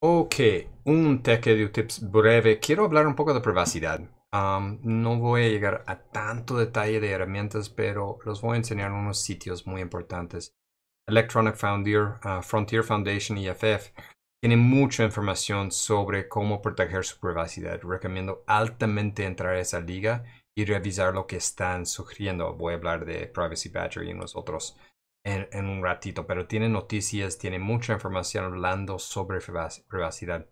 Ok, un tech de tips breve. Quiero hablar un poco de privacidad. no voy a llegar a tanto detalle de herramientas, pero los voy a enseñar unos sitios muy importantes. Electronic Frontier, ah, Frontier Foundation y e FF e tienen mucha información sobre cómo proteger su privacidad. Recomiendo altamente entrar a esa liga y revisar lo que están sugiriendo. Voy a hablar de Privacy Badger y unos otros en, un ratito, pero tiene noticias, tiene mucha información hablando sobre privacidad.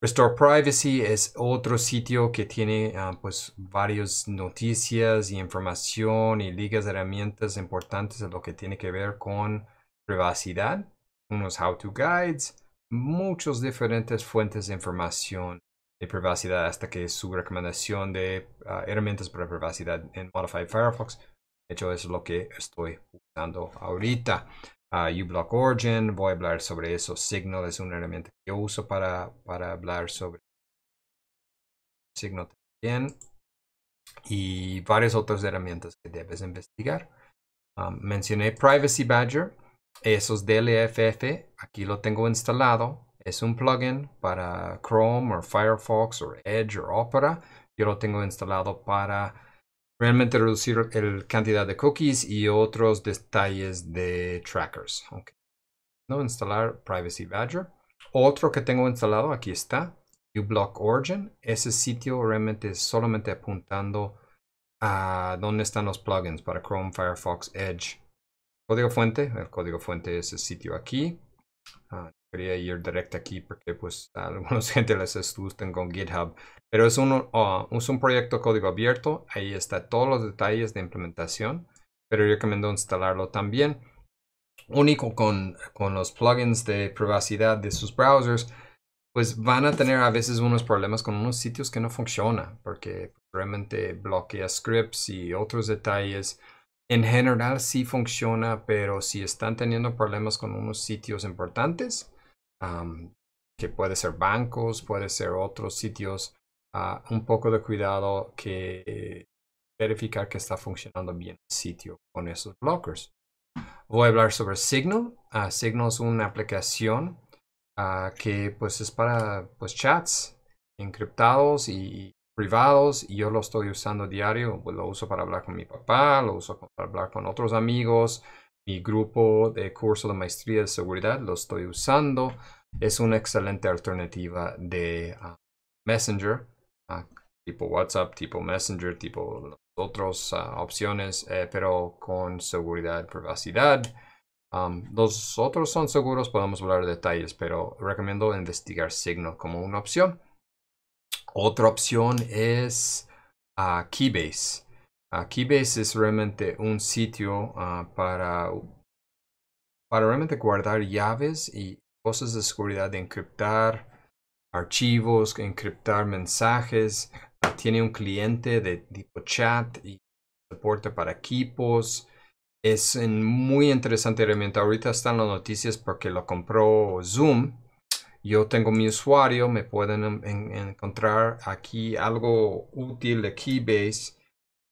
Restore Privacy es otro sitio que tiene ah, pues varias noticias y información y ligas de herramientas importantes en lo que tiene que ver con privacidad, unos how-to guides, muchas diferentes fuentes de información de privacidad hasta que su recomendación de ah, herramientas para privacidad en Modified Firefox de hecho, es lo que estoy usando ahorita. Ah, uBlock Origin, voy a hablar sobre eso. Signal es un herramienta que uso para, hablar sobre Signal también. Y varias otras herramientas que debes investigar. Ah, mencioné Privacy Badger. esos es DLFF. Aquí lo tengo instalado. Es un plugin para Chrome o Firefox o Edge o Opera. Yo lo tengo instalado para realmente reducir el cantidad de cookies y otros detalles de trackers. ¿No? Instalar Privacy Badger. Otro que tengo instalado, aquí está, uBlock Origin. Ese sitio realmente es solamente apuntando a dónde están los plugins para Chrome, Firefox, Edge. Código fuente, el código fuente es ese sitio aquí. Ah, quería ir directo aquí porque pues a algunos gente les asustan con GitHub. Pero es un, ah, es un proyecto código abierto, ahí está todos los detalles de implementación, pero yo recomiendo instalarlo también. Único con, con los plugins de privacidad de sus browsers, pues van a tener a veces unos problemas con unos sitios que no funcionan, porque realmente bloquea scripts y otros detalles. En general sí funciona, pero si están teniendo problemas con unos sitios importantes, que puede ser bancos, puede ser otros sitios, ah, un poco de cuidado que verificar que está funcionando bien el sitio con esos blockers. Voy a hablar sobre Signal. Ah, Signal es una aplicación ah, que pues es para pues, chats encriptados y privados y yo lo estoy usando diario. Pues, lo uso para hablar con mi papá, lo uso para hablar con otros amigos, mi grupo de curso de maestría de seguridad lo estoy usando. Es una excelente alternativa de ah, Messenger, ah, tipo WhatsApp, tipo Messenger, tipo otras ah, opciones, eh, pero con seguridad, privacidad. los otros son seguros, podemos hablar de detalles, pero recomiendo investigar Signal como una opción. Otra opción es Keybase. KeyBase es realmente un sitio ah, para, para realmente guardar llaves y cosas de seguridad, encriptar archivos, encriptar mensajes. tiene un cliente de tipo chat y soporte para equipos. Es muy interesante herramienta. Ahorita están las noticias porque lo compró Zoom. Yo tengo mi usuario, me pueden encontrar aquí algo útil de Keybase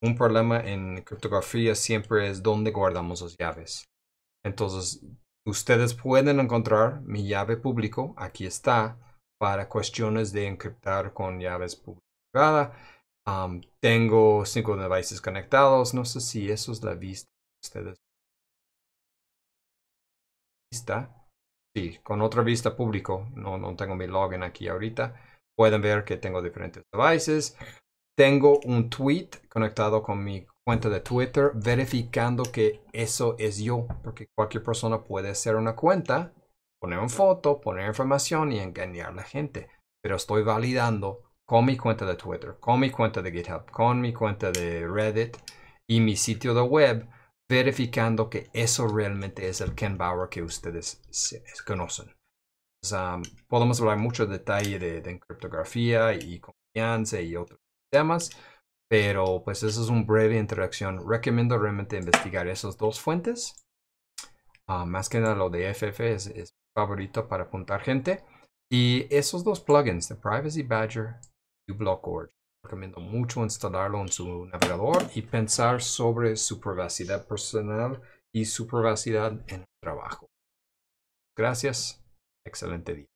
un problema en criptografía siempre es dónde guardamos las llaves. Entonces, ustedes pueden encontrar mi llave público, aquí está, para cuestiones de encriptar con llaves públicas. tengo cinco devices conectados, no sé si eso es la vista ustedes. Sí, con otra vista público, no, no tengo mi login aquí ahorita. Pueden ver que tengo diferentes devices tengo un tweet conectado con mi cuenta de Twitter verificando que eso es yo, porque cualquier persona puede hacer una cuenta, poner una foto, poner información y engañar a la gente. Pero estoy validando con mi cuenta de Twitter, con mi cuenta de GitHub, con mi cuenta de Reddit y mi sitio de web, verificando que eso realmente es el Ken Bauer que ustedes conocen. um, podemos hablar mucho detalle de, de criptografía y confianza y otros temas, pero pues eso es un breve interacción. Recomiendo realmente investigar esas dos fuentes. Ah, más que nada lo de FF es, favorito para apuntar gente. Y esos dos plugins, de Privacy Badger y Blockorg. Recomiendo mucho instalarlo en su navegador y pensar sobre su privacidad personal y su privacidad en el trabajo. Gracias. Excelente día.